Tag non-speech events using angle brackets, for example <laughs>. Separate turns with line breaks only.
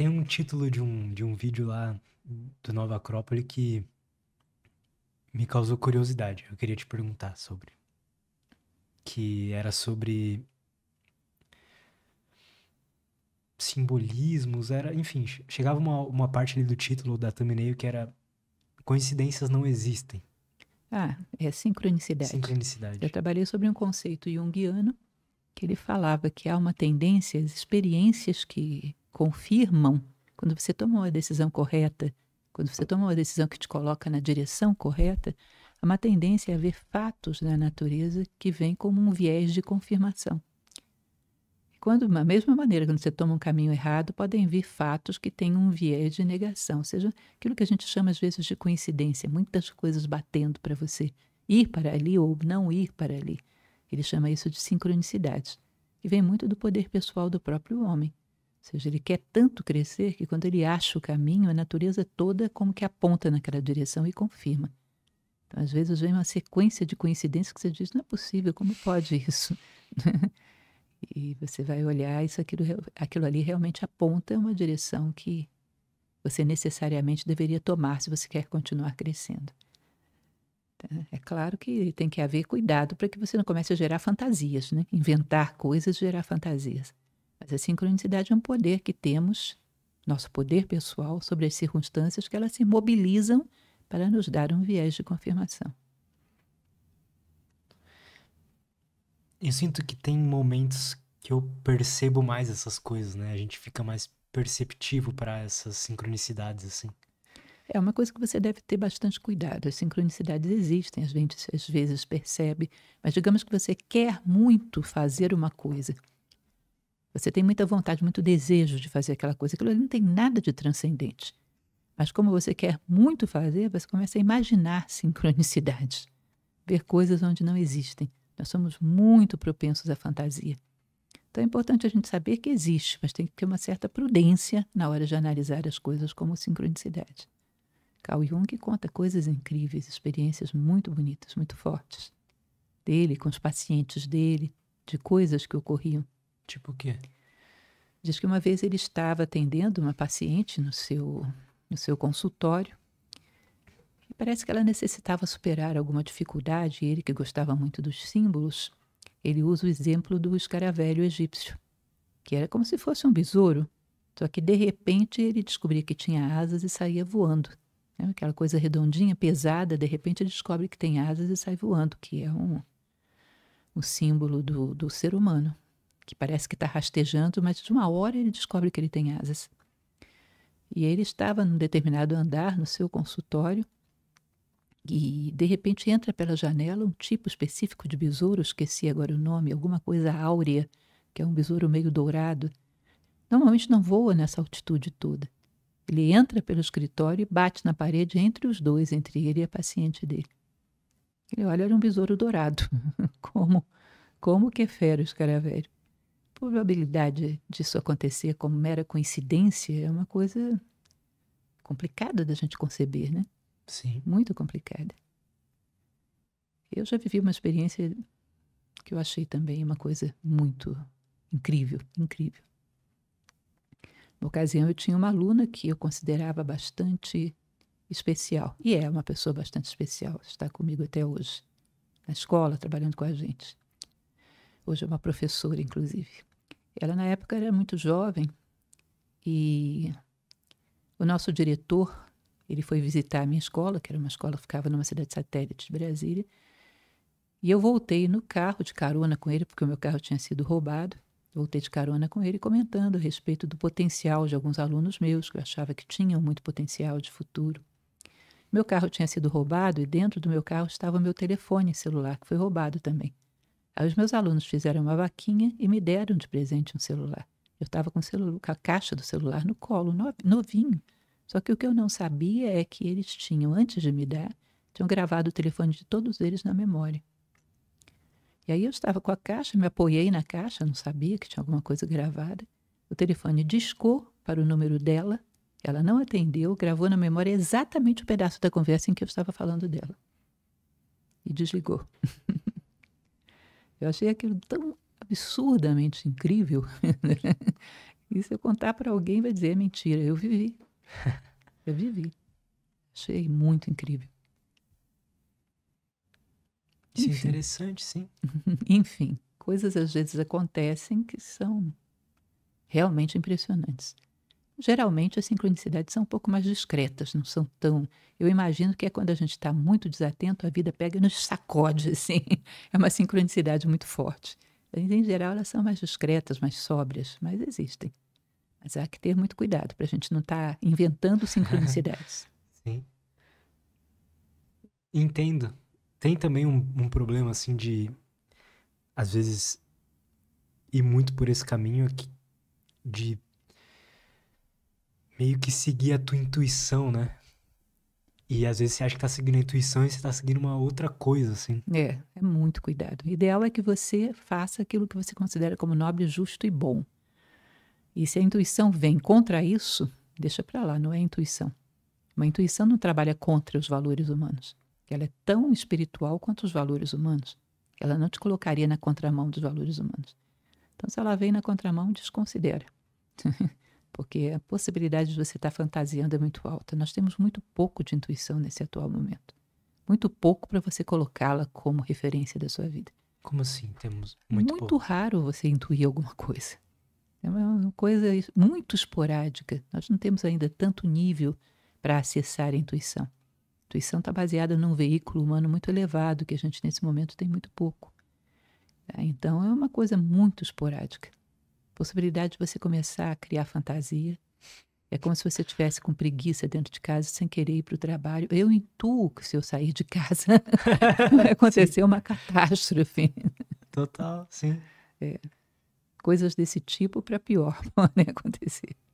Tem um título de um, de um vídeo lá do Nova Acrópole que me causou curiosidade. Eu queria te perguntar sobre. Que era sobre simbolismos, era, enfim, chegava uma, uma parte ali do título da thumbnail que era coincidências não existem.
Ah, é sincronicidade. Sincronicidade. Eu trabalhei sobre um conceito jungiano que ele falava que há uma tendência, as experiências que confirmam quando você toma uma decisão correta, quando você toma uma decisão que te coloca na direção correta, há uma tendência a ver fatos na natureza que vêm como um viés de confirmação. E quando, da mesma maneira, quando você toma um caminho errado, podem vir fatos que têm um viés de negação, ou seja, aquilo que a gente chama às vezes de coincidência, muitas coisas batendo para você ir para ali ou não ir para ali. Ele chama isso de sincronicidade, que vem muito do poder pessoal do próprio homem. Ou seja, ele quer tanto crescer que quando ele acha o caminho, a natureza toda como que aponta naquela direção e confirma. Então, às vezes vem uma sequência de coincidências que você diz, não é possível, como pode isso? <laughs> e você vai olhar, isso aquilo, aquilo ali realmente aponta uma direção que você necessariamente deveria tomar se você quer continuar crescendo. Então, é claro que tem que haver cuidado para que você não comece a gerar fantasias, né? Inventar coisas, gerar fantasias sincronicidades. A sincronicidade é um poder que temos, nosso poder pessoal, sobre as circunstâncias que elas se mobilizam para nos dar um viés de confirmação. Eu sinto
que tem momentos que eu percebo mais essas coisas, né? A gente fica mais perceptivo para essas sincronicidades, assim.
É uma coisa que você deve ter bastante cuidado. As sincronicidades existem, a gente às vezes percebe, mas digamos que você quer muito fazer uma coisa você tem muita vontade, muito desejo de fazer aquela coisa. Aquilo ali não tem nada de transcendente. Mas como você quer muito fazer, você começa a imaginar sincronicidades, ver coisas onde não existem. Nós somos muito propensos à fantasia. Então é importante a gente saber que existe, mas tem que ter uma certa prudência na hora de analisar as coisas como sincronicidade. Carl Jung conta coisas incríveis, experiências muito bonitas, muito fortes. Dele, com os pacientes dele, de coisas que ocorriam Tipo o quê? Diz que uma vez ele estava atendendo uma paciente no seu, no seu consultório e parece que ela necessitava superar alguma dificuldade. E ele, que gostava muito dos símbolos, ele usa o exemplo do escaravelho egípcio, que era como se fosse um besouro, só que de repente ele descobria que tinha asas e saía voando. Né? Aquela coisa redondinha, pesada, de repente ele descobre que tem asas e sai voando, que é um, um símbolo do, do ser humano, que parece que está rastejando, mas de uma hora ele descobre que ele tem asas. E ele estava num determinado andar no seu consultório e de repente entra pela janela um tipo específico de besouro, esqueci agora o nome, alguma coisa áurea, que é um besouro meio dourado. Normalmente não voa nessa altitude toda. Ele entra pelo escritório e bate na parede entre os dois, entre ele e a paciente dele. Ele olha, era um besouro dourado, <laughs> como como que é fera o escaravelho probabilidade disso acontecer como mera coincidência é uma coisa complicada da gente conceber, né? Sim. Muito complicada. Eu já vivi uma experiência que eu achei também uma coisa muito incrível, incrível. Na ocasião, eu tinha uma aluna que eu considerava bastante especial, e é uma pessoa bastante especial, está comigo até hoje, na escola, trabalhando com a gente. Hoje é uma professora, inclusive. Ela, na época, era muito jovem e o nosso diretor, ele foi visitar a minha escola, que era uma escola que ficava numa cidade satélite de Brasília, e eu voltei no carro de carona com ele, porque o meu carro tinha sido roubado. Voltei de carona com ele comentando a respeito do potencial de alguns alunos meus, que eu achava que tinham muito potencial de futuro. Meu carro tinha sido roubado e dentro do meu carro estava o meu telefone celular, que foi roubado também. Aí os meus alunos fizeram uma vaquinha e me deram de presente um celular. Eu estava com, com, a caixa do celular no colo, novinho. Só que o que eu não sabia é que eles tinham, antes de me dar, tinham gravado o telefone de todos eles na memória. E aí eu estava com a caixa, me apoiei na caixa, não sabia que tinha alguma coisa gravada. O telefone discou para o número dela, ela não atendeu, gravou na memória exatamente o pedaço da conversa em que eu estava falando dela. E desligou. <laughs> Eu achei aquilo tão absurdamente incrível. <laughs> e se eu contar para alguém, vai dizer: é mentira, eu vivi. <laughs> Eu vivi. Achei muito incrível. Isso é interessante, sim. <laughs> Enfim, coisas às vezes acontecem que são realmente impressionantes. Geralmente as sincronicidades são um pouco mais discretas, não são tão. Eu imagino que é quando a gente está muito desatento, a vida pega e nos sacode, <laughs> assim. É uma sincronicidade muito forte. em geral, elas são mais discretas, mais sóbrias, mas existem. Mas há que ter muito cuidado para a gente não estar tá inventando sincronicidades.
<laughs> Sim. Entendo. Tem também um, um problema, assim, de às vezes ir muito por esse caminho de meio que seguir a tua intuição, né? E às vezes você acha que tá seguindo a intuição e você tá seguindo uma outra coisa, assim.
É, é muito cuidado. O ideal é que você faça aquilo que você considera como nobre, justo e bom. E se a intuição vem contra isso, deixa para lá, não é intuição. Uma intuição não trabalha contra os valores humanos. Ela é tão espiritual quanto os valores humanos. Ela não te colocaria na contramão dos valores humanos. Então, se ela vem na contramão, desconsidera. <laughs> porque a possibilidade de você estar tá fantasiando é muito alta. Nós temos muito pouco de intuição nesse atual momento. Muito pouco para você colocá-la como referência da sua vida. Como assim? Temos muito, muito pouco. raro você intuir alguma coisa. É uma coisa muito esporádica. Nós não temos ainda tanto nível para acessar a intuição. A intuição está baseada num veículo humano muito elevado, que a gente nesse momento tem muito pouco. Então é uma coisa muito esporádica possibilidade de você começar a criar fantasia. É como se você tivesse com preguiça dentro de casa sem querer ir para o trabalho. Eu intuo que se eu sair de casa <laughs> vai acontecer uma catástrofe. Total, sim. É. Coisas desse tipo para pior <laughs> podem acontecer.